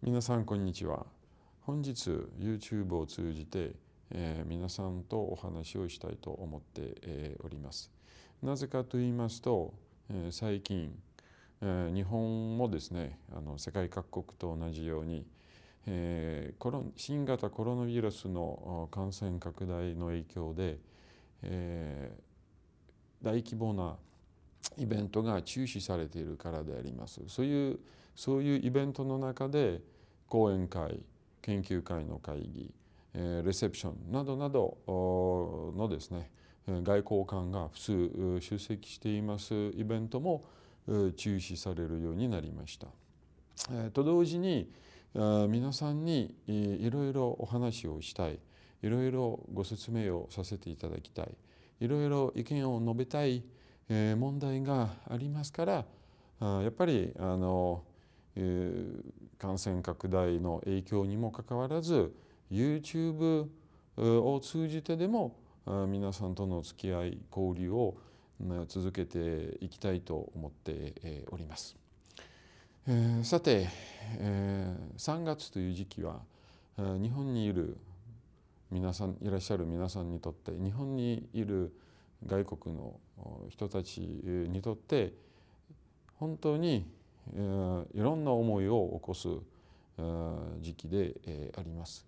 皆さんこんにちは本日 YouTube を通じて、えー、皆さんとお話をしたいと思って、えー、おりますなぜかと言いますと、えー、最近、え日本もですねあの世界各国と同じように、えコロ新型コロナウイルスの感染拡大の影響で、え大規模なイベントが中止されているからでありますそういうそういうイベントの中で講演会研究会の会議、えレセプションなどなどのですね外交官が普通出席していますイベントも中止されるようになりました。えと同時に皆さんにいろいろお話をしたいいろいろご説明をさせていただきたいいろいろ意見を述べたい問題がありますからやっぱりあの、感染拡大の影響にもかかわらず YouTube を通じてでも皆さんとの付き合い交流を続けていきたいと思っております。さて、3月という時期は日本にいる皆さんいらっしゃる皆さんにとって日本にいる外国の人たちにとって本当にいろんな思いを起こす時期であります。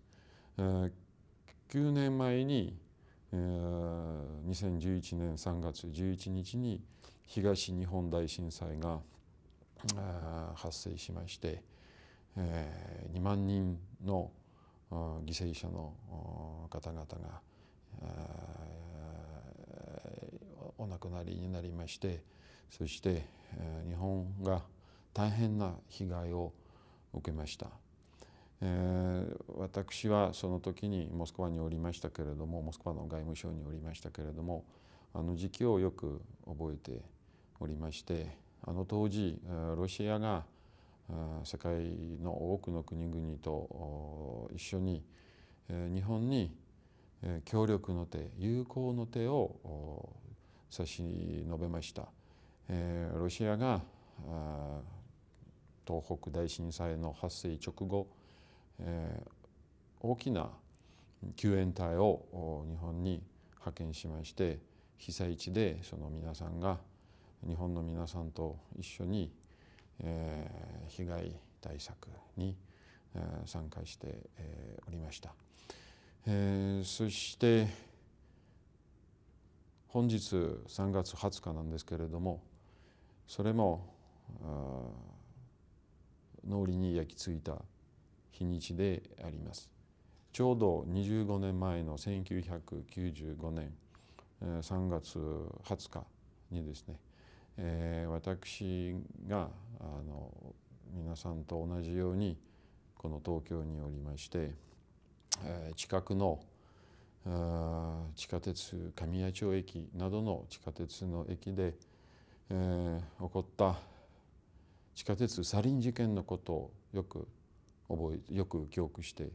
9年前に2011年3月11日に東日本大震災が発生しまして2万人の犠牲者の方々がお亡くなりになりましてそして日本が大変な被害を受けました、えー、私はその時にモスクワにおりましたけれどもモスクワの外務省におりましたけれどもあの時期をよく覚えておりましてあの当時ロシアが世界の多くの国々と一緒に日本に協力の手友好の手を差し述べました。えー、ロシアが東北大震災の発生直後、えー、大きな救援隊を日本に派遣しまして被災地でその皆さんが日本の皆さんと一緒に、えー、被害対策に参加しておりました。えー、そして本日3月20日なんですけれどもそれも脳裏に焼き付いた日にちでありますちょうど25年前の1995年3月20日にですね、えー、私があの皆さんと同じようにこの東京におりまして、えー、近くの地下鉄神谷町駅などの地下鉄の駅で、えー、起こった地下鉄サリン事件のことをよく覚えよく記憶して、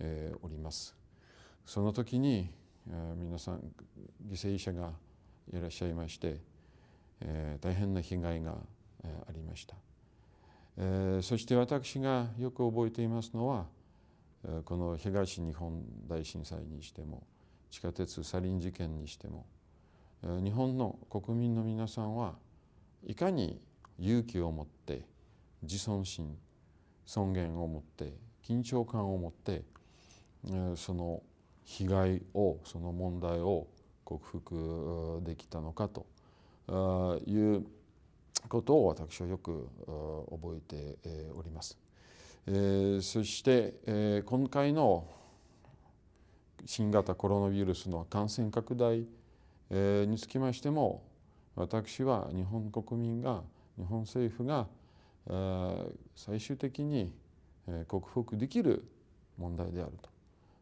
えー、おります。その時に、えー、皆さん犠牲者がいらっしゃいまして、えー、大変な被害が、えー、ありました、えー。そして私がよく覚えていますのは、この東日本大震災にしても地下鉄サリン事件にしても日本の国民の皆さんはいかに勇気を持って自尊心尊厳を持って緊張感を持ってその被害をその問題を克服できたのかということを私はよく覚えております。えー、そして、えー、今回の新型コロナウイルスの感染拡大、えー、につきましても私は日本国民が日本政府が最終的に克服できる問題である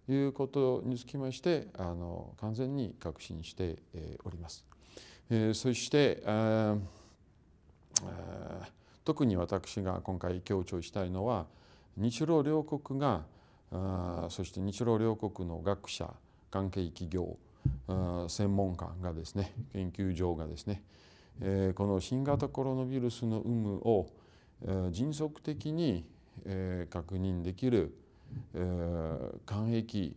ということにつきましてあの完全に確信しております。そして特に私が今回強調したいのは日露両国があそして日露両国の学者関係企業専門家がですね研究所がですね、えこの新型コロナウイルスの有無を、え迅速的に、え確認できる、えー、検疫、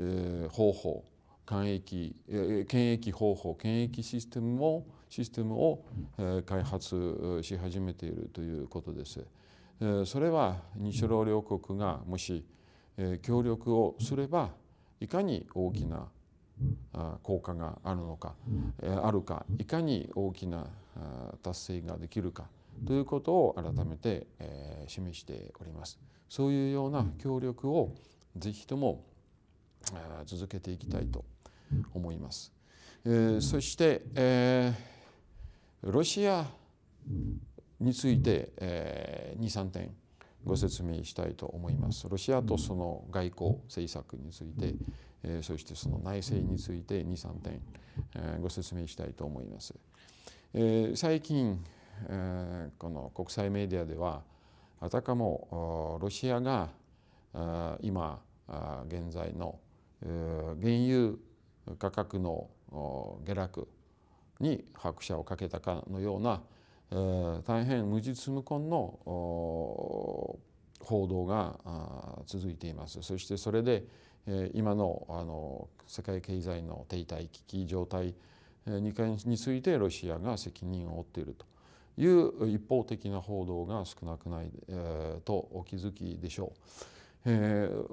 え方法検疫、え検疫方法検疫システムをシステムを、え開発し始めているということです。それは日露両国がもし協力をすればいかに大きな効果があるのかあるかいかに大きな達成ができるかということを改めて示しております。そういうような協力をぜひとも続けていきたいと思います。そしてロシアについて、えー、23点ご説明したいと思います。ロシアとその外交政策について、えー、そしてその内政について23点、えー、ご説明したいと思います。えー、最近、えー、この国際メディアではあたかもロシアが今現在の原油価格の下落に拍車をかけたかのようなえ大変無実無根の報道が続いていますそしてそれで、え今のあの世界経済の停滞危機状態についてロシアが責任を負っているという一方的な報道が少なくない、とお気づきでしょう。えー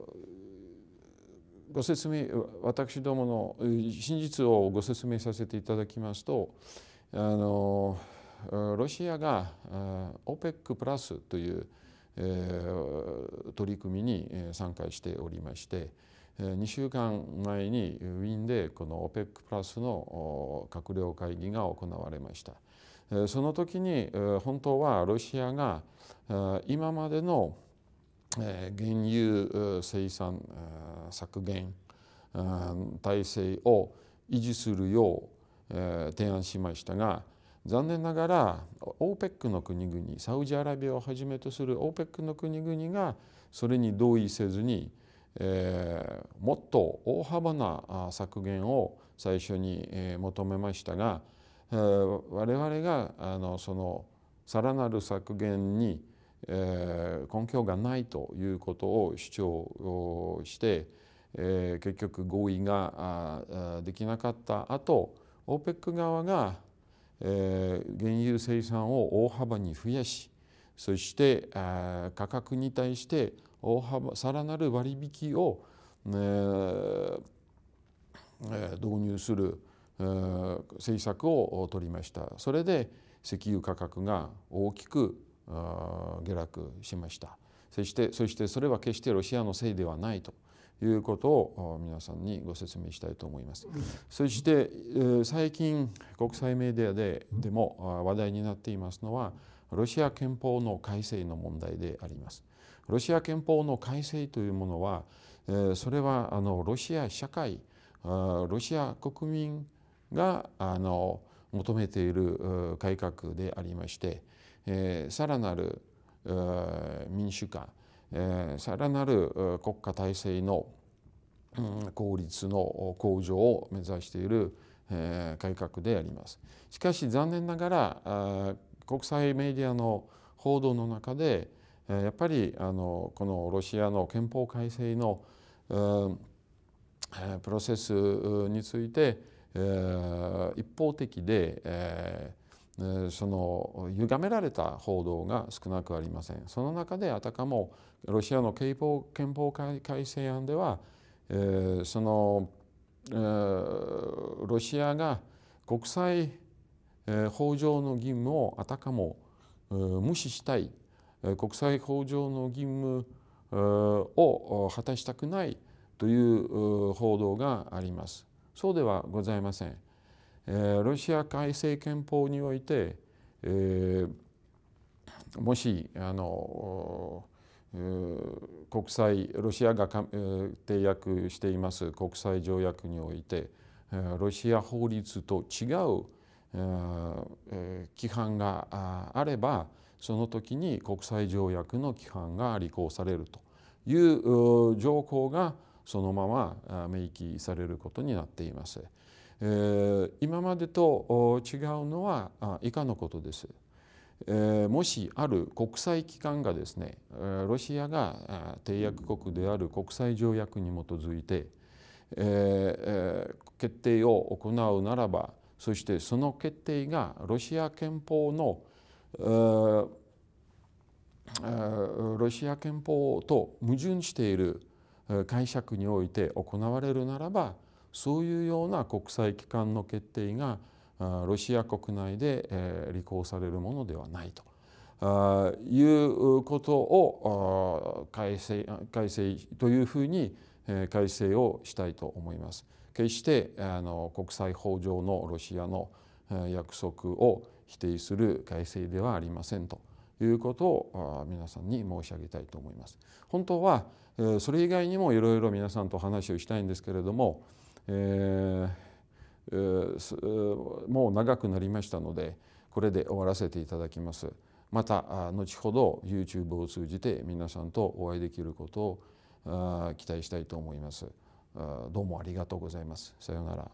ご説明私どもの真実をご説明させていただきますとあのロシアが OPEC プラスという取り組みに参加しておりまして2週間前にウィーンでこの OPEC プラスの閣僚会議が行われましたその時に本当はロシアが今までの原油生産削減体制を維持するよう提案しましたが残念ながら OPEC の国々サウジアラビアをはじめとする OPEC の国々がそれに同意せずに、えー、もっと大幅な削減を最初に求めましたが、えー、我々があのそのさらなる削減に、えー、根拠がないということを主張して、えー、結局合意ができなかった後 OPEC 側がえ原油生産を大幅に増やしそして価格に対して大幅さらなる割引を、え導入する政策を取りましたそれで石油価格が大きく下落しましたそしてそしてそれは決してロシアのせいではないということを皆さんにご説明したいと思います。そして最近国際メディアででも話題になっていますのはロシア憲法の改正の問題であります。ロシア憲法の改正というものはそれはあのロシア社会ロシア国民があの求めている改革でありましてさらなる民主化えー、さらなる国家体制の、効率の向上を目指している、えー、改革であります。しかし残念ながら国際メディアの報道の中でやっぱりあのこのロシアの憲法改正の、うんプロセスについて一方的でその歪められた報道が少なくありませんその中であたかもロシアの憲法憲法改正案では、えー、その、えー、ロシアが国際、えー、法上の義務をあたかも、無視したい国際法上の義務、を果たしたくないという報道があります。そうではございません。えロシア改正憲法において、えー、もしあの国際ロシアが締約しています国際条約においてロシア法律と違う規範があればその時に国際条約の規範が履行されるという条項がそのまま明記されることになっています。えー、今までと違うのは以下のことです。えー、もしある国際機関がですねロシアが締約国である国際条約に基づいて、えー、決定を行うならばそしてその決定がロシア憲法の、えー、ロシア憲法と矛盾している解釈において行われるならばそういうような国際機関の決定がロシア国内で履行されるものではないということを改正改正というふうに改正をしたいと思います。決してあの国際法上のロシアの約束を否定する改正ではありませんということを皆さんに申し上げたいと思います。本当はそれ以外にもいろいろ皆さんと話をしたいんですけれどもえー、もう長くなりましたのでこれで終わらせていただきます。また後ほど YouTube を通じて皆さんとお会いできることを期待したいと思います。どうもありがとうございます。さようなら。